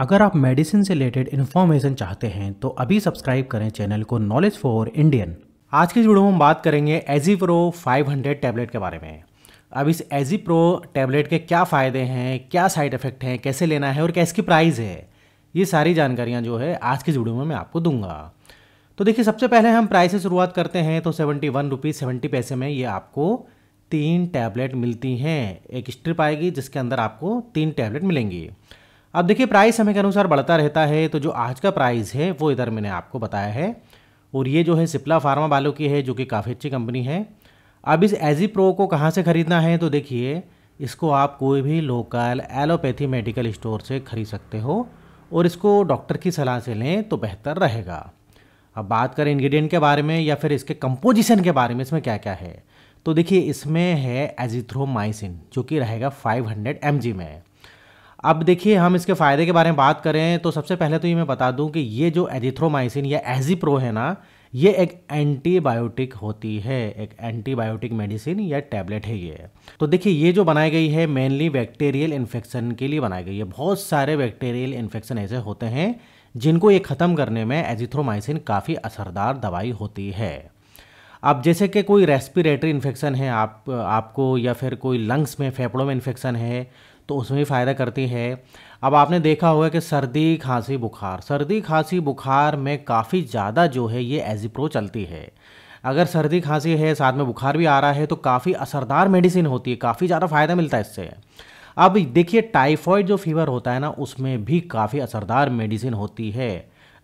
अगर आप मेडिसिन से रिलेटेड इन्फॉर्मेशन चाहते हैं तो अभी सब्सक्राइब करें चैनल को नॉलेज फॉर इंडियन आज की वीडियो में हम बात करेंगे एजी प्रो फाइव टैबलेट के बारे में अब इस एजी प्रो टैबलेट के क्या फ़ायदे हैं क्या साइड इफ़ेक्ट हैं कैसे लेना है और क्या इसकी प्राइस है ये सारी जानकारियाँ जो है आज की वीडियो में मैं आपको दूंगा तो देखिए सबसे पहले हम प्राइस से शुरुआत करते हैं तो सेवेंटी वन रुपीज़ सेवेंटी पैसे में ये आपको तीन टैबलेट मिलती हैं एक स्ट्रिप आएगी जिसके अंदर आपको तीन टैबलेट मिलेंगी अब देखिए प्राइस समय के अनुसार बढ़ता रहता है तो जो आज का प्राइस है वो इधर मैंने आपको बताया है और ये जो है सिप्ला फार्मा वालों की है जो कि काफ़ी अच्छी कंपनी है अब इस एजी प्रो को कहाँ से ख़रीदना है तो देखिए इसको आप कोई भी लोकल एलोपैथी मेडिकल स्टोर से ख़रीद सकते हो और इसको डॉक्टर की सलाह से लें तो बेहतर रहेगा अब बात करें इंग्रेडिएंट के बारे में या फिर इसके कंपोजिशन के बारे में इसमें क्या क्या है तो देखिए इसमें है एजिथ्रोमाइसिन जो कि रहेगा 500 हंड्रेड में अब देखिए हम इसके फ़ायदे के बारे में बात करें तो सबसे पहले तो ये मैं बता दूं कि ये जो एजिथ्रोमाइसिन या एजीप्रो है ना ये एक एंटीबायोटिक होती है एक एंटीबायोटिक मेडिसिन या टैबलेट है ये तो देखिए ये जो बनाई गई है मेनली बैक्टीरियल इन्फेक्शन के लिए बनाई गई है बहुत सारे बैक्टीरियल इन्फेक्शन ऐसे होते हैं जिनको ये ख़त्म करने में एजिथ्रोमाइसिन काफ़ी असरदार दवाई होती है अब जैसे कि कोई रेस्पिरेटरी इन्फेक्शन है आप आपको या फिर कोई लंग्स में फेफड़ों में इन्फेक्शन है तो उसमें भी फ़ायदा करती है अब आपने देखा होगा कि सर्दी खांसी बुखार सर्दी खांसी बुखार में काफ़ी ज़्यादा जो है ये एजिप्रो चलती है अगर सर्दी खांसी है साथ में बुखार भी आ रहा है तो काफ़ी असरदार मेडिसिन होती है काफ़ी ज़्यादा फ़ायदा मिलता है इससे अब देखिए टाइफॉइड जो फीवर होता है ना उसमें भी काफ़ी असरदार मेडिसिन होती है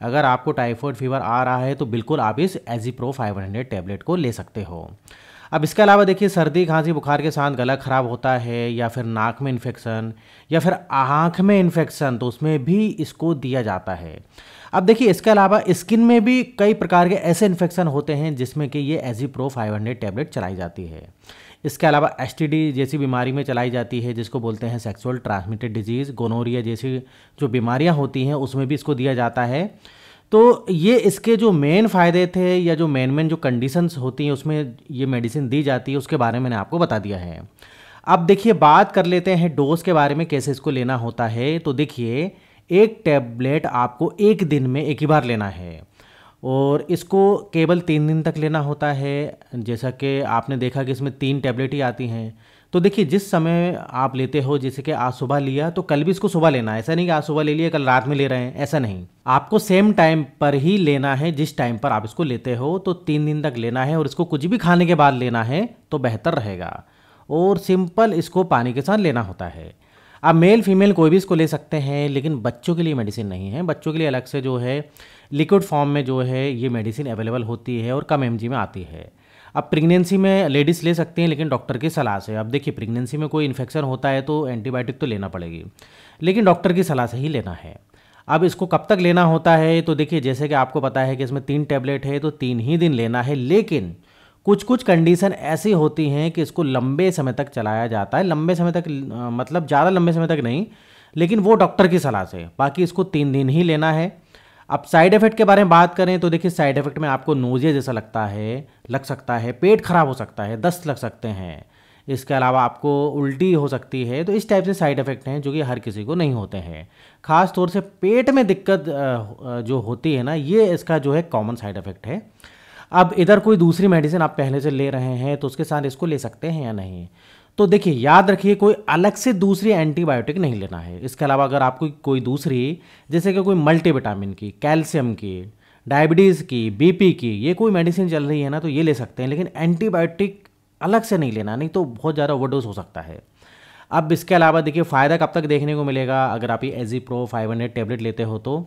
अगर आपको टाइफॉइड फीवर आ रहा है तो बिल्कुल आप इस एजीप्रो 500 टैबलेट को ले सकते हो अब इसके अलावा देखिए सर्दी खांसी बुखार के साथ गला ख़राब होता है या फिर नाक में इन्फेक्शन या फिर आँख में इन्फेक्शन तो उसमें भी इसको दिया जाता है अब देखिए इसके अलावा स्किन में भी कई प्रकार के ऐसे इन्फेक्शन होते हैं जिसमें कि ये फाइव हंड्रेड टैबलेट चलाई जाती है इसके अलावा एस जैसी बीमारी में चलाई जाती है जिसको बोलते हैं सेक्सुअल ट्रांसमिटेड डिजीज़ गोनोरिया जैसी जो बीमारियाँ होती हैं उसमें भी इसको दिया जाता है तो ये इसके जो मेन फ़ायदे थे या जो मेन मेन जो कंडीशंस होती हैं उसमें ये मेडिसिन दी जाती है उसके बारे में मैंने आपको बता दिया है अब देखिए बात कर लेते हैं डोज के बारे में कैसे इसको लेना होता है तो देखिए एक टैबलेट आपको एक दिन में एक ही बार लेना है और इसको केवल तीन दिन तक लेना होता है जैसा कि आपने देखा कि इसमें तीन टैबलेट ही आती हैं तो देखिए जिस समय आप लेते हो जैसे कि आज सुबह लिया तो कल भी इसको सुबह लेना है ऐसा नहीं कि आज सुबह ले लिया कल रात में ले रहे हैं ऐसा नहीं आपको सेम टाइम पर ही लेना है जिस टाइम पर आप इसको लेते हो तो तीन दिन तक लेना है और इसको कुछ भी खाने के बाद लेना है तो बेहतर रहेगा और सिंपल इसको पानी के साथ लेना होता है आप मेल फीमेल कोई भी इसको ले सकते हैं लेकिन बच्चों के लिए मेडिसिन नहीं है बच्चों के लिए अलग से जो है लिक्विड फॉर्म में जो है ये मेडिसिन अवेलेबल होती है और कम एम में आती है अब प्रेगनेंसी में लेडीज़ ले सकते हैं लेकिन डॉक्टर की सलाह से अब देखिए प्रेगनेंसी में कोई इन्फेक्शन होता है तो एंटीबायोटिक तो लेना पड़ेगी लेकिन डॉक्टर की सलाह से ही लेना है अब इसको कब तक लेना होता है तो देखिए जैसे कि आपको पता है कि इसमें तीन टैबलेट है तो तीन ही दिन लेना है लेकिन कुछ कुछ कंडीशन ऐसी होती हैं कि इसको लंबे समय तक चलाया जाता है लंबे समय तक मतलब ज़्यादा लंबे समय तक नहीं लेकिन वो डॉक्टर की सलाह से बाकी इसको तीन दिन ही लेना है अब साइड इफेक्ट के बारे में बात करें तो देखिए साइड इफेक्ट में आपको नोजिया जैसा लगता है लग सकता है पेट खराब हो सकता है दस्त लग सकते हैं इसके अलावा आपको उल्टी हो सकती है तो इस टाइप से साइड इफेक्ट हैं जो कि हर किसी को नहीं होते हैं ख़ास तौर से पेट में दिक्कत जो होती है ना ये इसका जो है कॉमन साइड इफेक्ट है अब इधर कोई दूसरी मेडिसिन आप पहले से ले रहे हैं तो उसके साथ इसको ले सकते हैं या नहीं तो देखिए याद रखिए कोई अलग से दूसरी एंटीबायोटिक नहीं लेना है इसके अलावा अगर आपको कोई दूसरी जैसे कि कोई मल्टीविटामिन की कैल्शियम की डायबिटीज़ की बीपी की ये कोई मेडिसिन चल रही है ना तो ये ले सकते हैं लेकिन एंटीबायोटिक अलग से नहीं लेना नहीं तो बहुत ज़्यादा ओवरडोज हो सकता है अब इसके अलावा देखिए फ़ायदा कब तक देखने को मिलेगा अगर आप ये AG pro five hundred tablet लेते हो तो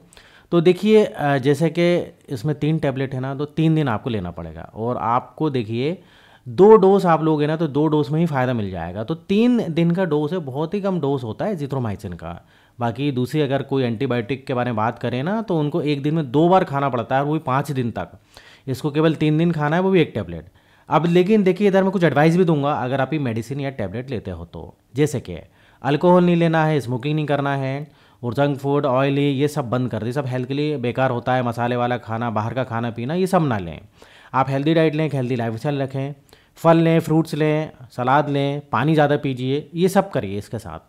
तो देखिए जैसे कि इसमें तीन टेबलेट है ना तो तीन दिन आपको लेना पड़ेगा और आपको देखिए दो डोज आप लोगे ना तो दो डोज में ही फ़ायदा मिल जाएगा तो तीन दिन का डोज है बहुत ही कम डोज होता है जिथ्रोमाइसिन का बाकी दूसरी अगर कोई एंटीबायोटिक के बारे में बात करें ना तो उनको एक दिन में दो बार खाना पड़ता है और वो भी पाँच दिन तक इसको केवल तीन दिन खाना है वो भी एक टैबलेट अब लेकिन देखिए इधर मैं कुछ एडवाइस भी दूंगा अगर आप ये मेडिसिन या टैबलेट लेते हो तो जैसे कि अल्कोहल नहीं लेना है स्मोकिंग नहीं करना है और जंक फूड ऑयली ये सब बंद कर दें सब हेल्थ के लिए बेकार होता है मसाले वाला खाना बाहर का खाना पीना ये सब ना लें आप हेल्दी डाइट लें हेल्दी लाइफ रखें फल लें फ्रूट्स लें सलाद लें पानी ज़्यादा पीजिए ये सब करिए इसके साथ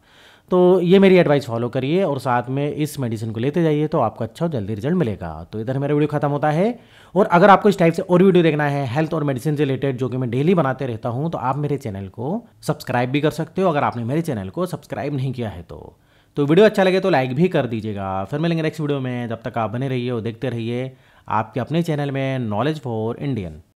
तो ये मेरी एडवाइस फॉलो करिए और साथ में इस मेडिसिन को लेते जाइए तो आपको अच्छा और जल्दी रिजल्ट मिलेगा तो इधर मेरा वीडियो खत्म होता है और अगर आपको इस टाइप से और वीडियो देखना है हेल्थ और मेडिसिन से रिलेटेड जो कि मैं डेली बनाते रहता हूँ तो आप मेरे चैनल को सब्सक्राइब भी कर सकते हो अगर आपने मेरे चैनल को सब्सक्राइब नहीं किया है तो तो वीडियो अच्छा लगे तो लाइक भी कर दीजिएगा फिर मिलेंगे नेक्स्ट वीडियो में जब तक आप बने रहिए और देखते रहिए आपके अपने चैनल में नॉलेज फॉर इंडियन